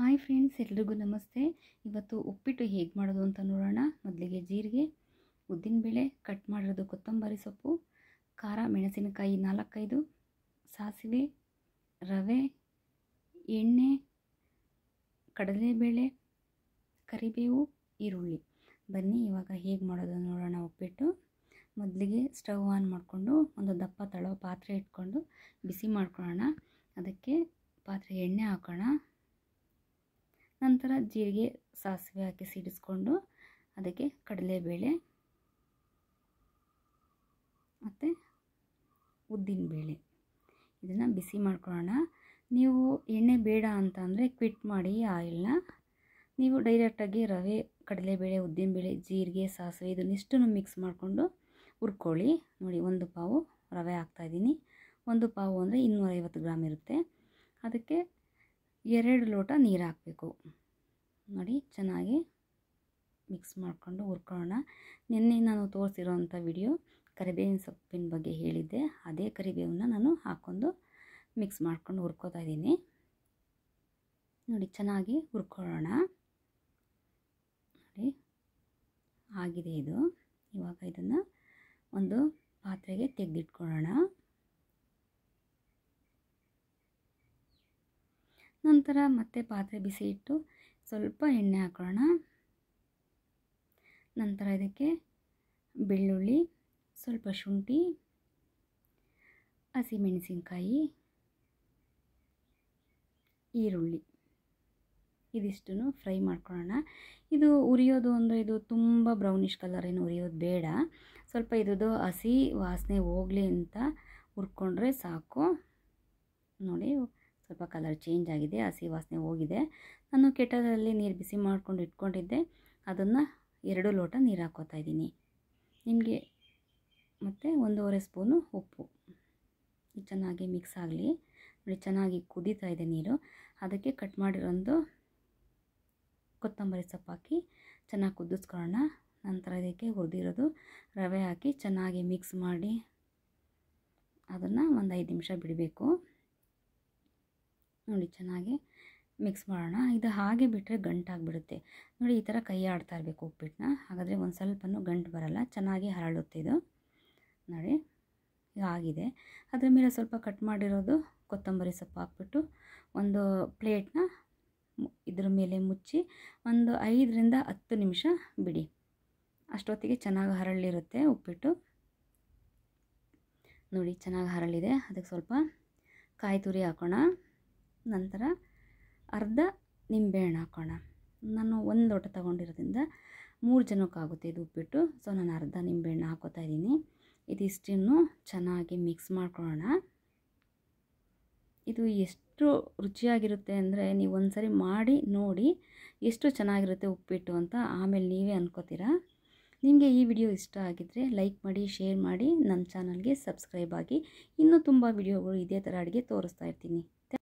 hi friends ಎಲ್ರಿಗೂ ನಮಸ್ತೆ ಇವತ್ತು ಉಪ್ಪಿಟ್ಟು ಹೇಗೆ ಮಾಡೋದು ಅಂತ ನೋಡೋಣ ಮೊದಲಿಗೆ ಜೀರಿಗೆ ಉದ್ದಿನಬೇಳೆ ಕಟ್ ಮಾಡಿರೋದು ಕೊತ್ತಂಬರಿ ಸೊಪ್ಪು ಖಾರ ಮೆಣಸಿನಕಾಯಿ ನಾಲ್ಕೈದು ಸಾಸಿವೆ ರವೆ ಎಣ್ಣೆ ಕಡಲೆಬೇಳೆ ಕರಿಬೇವು ಈರುಳ್ಳಿ ಬನ್ನಿ ಇವಾಗ ಹೇಗೆ ಮಾಡೋದು ನೋಡೋಣ ಉಪ್ಪಿಟ್ಟು ಮೊದಲಿಗೆ ಸ್ಟವ್ ಆನ್ ಮಾಡಿಕೊಂಡು ಒಂದು ದಪ್ಪ ತಳೋ ಪಾತ್ರೆ ಇಟ್ಕೊಂಡು ಬಿಸಿ ಮಾಡ್ಕೊಳ್ಳೋಣ ಅದಕ್ಕೆ ಪಾತ್ರೆ ಎಣ್ಣೆ ಹಾಕೋಣ ನಂತರ ಜೀರಿಗೆ ಸಾಸಿವೆ ಹಾಕಿ ಸಿಡಿಸ್ಕೊಂಡು ಅದಕ್ಕೆ ಕಡಲೆಬೇಳೆ ಮತ್ತು ಉದ್ದಿನಬೇಳೆ ಇದನ್ನು ಬಿಸಿ ಮಾಡ್ಕೊಳ್ಳೋಣ ನೀವು ಎಣ್ಣೆ ಬೇಡ ಅಂತ ಅಂದರೆ ಕ್ವಿಟ್ ಮಾಡಿ ಆಯಿಲ್ನ ನೀವು ಡೈರೆಕ್ಟಾಗಿ ರವೆ ಕಡಲೆಬೇಳೆ ಉದ್ದಿನಬೇಳೆ ಜೀರಿಗೆ ಸಾಸಿವೆ ಇಷ್ಟನ್ನು ಮಿಕ್ಸ್ ಮಾಡಿಕೊಂಡು ಹುರ್ಕೊಳ್ಳಿ ನೋಡಿ ಒಂದು ಪಾವು ರವೆ ಹಾಕ್ತಾಯಿದ್ದೀನಿ ಒಂದು ಪಾವು ಅಂದರೆ ಇನ್ನೂರೈವತ್ತು ಗ್ರಾಮ್ ಇರುತ್ತೆ ಅದಕ್ಕೆ ಎರಡು ಲೋಟ ನೀರು ಹಾಕಬೇಕು ನೋಡಿ ಚೆನ್ನಾಗಿ ಮಿಕ್ಸ್ ಮಾಡಿಕೊಂಡು ಹುರ್ಕೊಳ್ಳೋಣ ನಿನ್ನೆ ನಾನು ತೋರಿಸಿರೋಂಥ ವಿಡಿಯೋ ಕರಿಬೇವಿನ ಸೊಪ್ಪಿನ ಬಗ್ಗೆ ಹೇಳಿದ್ದೆ ಅದೇ ಕರಿಬೇವನ್ನ ನಾನು ಹಾಕ್ಕೊಂಡು ಮಿಕ್ಸ್ ಮಾಡ್ಕೊಂಡು ಹುರ್ಕೋತಾ ಇದ್ದೀನಿ ನೋಡಿ ಚೆನ್ನಾಗಿ ಹುರ್ಕೊಳ್ಳೋಣ ನೋಡಿ ಆಗಿದೆ ಇದು ಇವಾಗ ಇದನ್ನು ಒಂದು ಪಾತ್ರೆಗೆ ತೆಗೆದಿಟ್ಕೊಳ್ಳೋಣ ನಂತರ ಮತ್ತೆ ಪಾತ್ರೆ ಬಿಸಿ ಇಟ್ಟು ಸ್ವಲ್ಪ ಎಣ್ಣೆ ಹಾಕೋಣ ನಂತರ ಇದಕ್ಕೆ ಬೆಳ್ಳುಳ್ಳಿ ಸ್ವಲ್ಪ ಶುಂಠಿ ಹಸಿಮೆಣಸಿನ್ಕಾಯಿ ಈರುಳ್ಳಿ ಇದಿಷ್ಟು ಫ್ರೈ ಮಾಡ್ಕೊಳ್ಳೋಣ ಇದು ಉರಿಯೋದು ಅಂದರೆ ಇದು ತುಂಬ ಬ್ರೌನಿಷ್ ಕಲರ್ ಏನು ಉರಿಯೋದು ಬೇಡ ಸ್ವಲ್ಪ ಇದ್ದು ಹಸಿ ವಾಸನೆ ಹೋಗಲಿ ಅಂತ ಹುರ್ಕೊಂಡ್ರೆ ಸಾಕು ನೋಡಿ ಸ್ವಲ್ಪ ಕಲರ್ ಚೇಂಜ್ ಆಗಿದೆ ಹಸಿ ವಾಸನೆ ಹೋಗಿದೆ ನಾನು ಕೆಟಲಲ್ಲಿ ನೀರು ಬಿಸಿ ಮಾಡ್ಕೊಂಡು ಇಟ್ಕೊಂಡಿದ್ದೆ ಅದನ್ನು ಎರಡು ಲೋಟ ನೀರು ಹಾಕೋತಾ ಇದ್ದೀನಿ ನಿಮಗೆ ಮತ್ತು ಒಂದೂವರೆ ಸ್ಪೂನು ಉಪ್ಪು ಚೆನ್ನಾಗಿ ಮಿಕ್ಸ್ ಆಗಲಿ ನೋಡಿ ಚೆನ್ನಾಗಿ ಕುದೀತಾ ಇದೆ ನೀರು ಅದಕ್ಕೆ ಕಟ್ ಮಾಡಿರೋದು ಕೊತ್ತಂಬರಿ ಸೊಪ್ಪು ಹಾಕಿ ಚೆನ್ನಾಗಿ ಕುದಿಸ್ಕೊಳ್ಳೋಣ ನಂತರ ಇದಕ್ಕೆ ಹುರಿದಿರೋದು ರವೆ ಹಾಕಿ ಚೆನ್ನಾಗಿ ಮಿಕ್ಸ್ ಮಾಡಿ ಅದನ್ನು ಒಂದು ಐದು ನಿಮಿಷ ಬಿಡಬೇಕು ನೋಡಿ ಚೆನ್ನಾಗಿ ಮಿಕ್ಸ್ ಮಾಡೋಣ ಇದು ಹಾಗೆ ಬಿಟ್ಟರೆ ಗಂಟಾಗಿಬಿಡುತ್ತೆ ನೋಡಿ ಈ ಥರ ಕೈ ಆಡ್ತಾ ಇರಬೇಕು ಉಪ್ಪಿಟ್ಟನ್ನ ಹಾಗಾದರೆ ಒಂದು ಸ್ವಲ್ಪನೂ ಗಂಟು ಬರಲ್ಲ ಚೆನ್ನಾಗಿ ಹರಳುತ್ತೆ ಇದು ನೋಡಿ ಆಗಿದೆ ಅದರ ಮೇಲೆ ಸ್ವಲ್ಪ ಕಟ್ ಮಾಡಿರೋದು ಕೊತ್ತಂಬರಿ ಸೊಪ್ಪು ಹಾಕ್ಬಿಟ್ಟು ಒಂದು ಪ್ಲೇಟ್ನ ಇದ್ರ ಮೇಲೆ ಮುಚ್ಚಿ ಒಂದು ಐದರಿಂದ ಹತ್ತು ನಿಮಿಷ ಬಿಡಿ ಅಷ್ಟೊತ್ತಿಗೆ ಚೆನ್ನಾಗಿ ಹರಳಿರುತ್ತೆ ಉಪ್ಪಿಟ್ಟು ನೋಡಿ ಚೆನ್ನಾಗಿ ಹರಳಿದೆ ಅದಕ್ಕೆ ಸ್ವಲ್ಪ ಕಾಯಿ ತುರಿ ಹಾಕೋಣ ನಂತರ ಅರ್ಧ ನಿಂಬೆಹಣ್ಣು ಹಾಕೋಣ ನಾನು ಒಂದು ಲೋಟ ತಗೊಂಡಿರೋದ್ರಿಂದ ಮೂರು ಜನಕ್ಕಾಗುತ್ತೆ ಇದು ಉಪ್ಪಿಟ್ಟು ಸೊ ನಾನು ಅರ್ಧ ನಿಂಬೆಹಣ್ಣು ಹಾಕೋತಾ ಇದ್ದೀನಿ ಇದಿಷ್ಟನ್ನು ಚೆನ್ನಾಗಿ ಮಿಕ್ಸ್ ಮಾಡ್ಕೊಳ್ಳೋಣ ಇದು ಎಷ್ಟು ರುಚಿಯಾಗಿರುತ್ತೆ ಅಂದರೆ ನೀವು ಒಂದು ಮಾಡಿ ನೋಡಿ ಎಷ್ಟು ಚೆನ್ನಾಗಿರುತ್ತೆ ಉಪ್ಪಿಟ್ಟು ಅಂತ ಆಮೇಲೆ ನೀವೇ ಅನ್ಕೋತೀರಾ ನಿಮಗೆ ಈ ವಿಡಿಯೋ ಇಷ್ಟ ಆಗಿದ್ದರೆ ಲೈಕ್ ಮಾಡಿ ಶೇರ್ ಮಾಡಿ ನನ್ನ ಚಾನಲ್ಗೆ ಸಬ್ಸ್ಕ್ರೈಬ್ ಆಗಿ ಇನ್ನೂ ತುಂಬ ವಿಡಿಯೋಗಳು ಇದೇ ಥರ ಅಡುಗೆ ತೋರಿಸ್ತಾ ಇರ್ತೀನಿ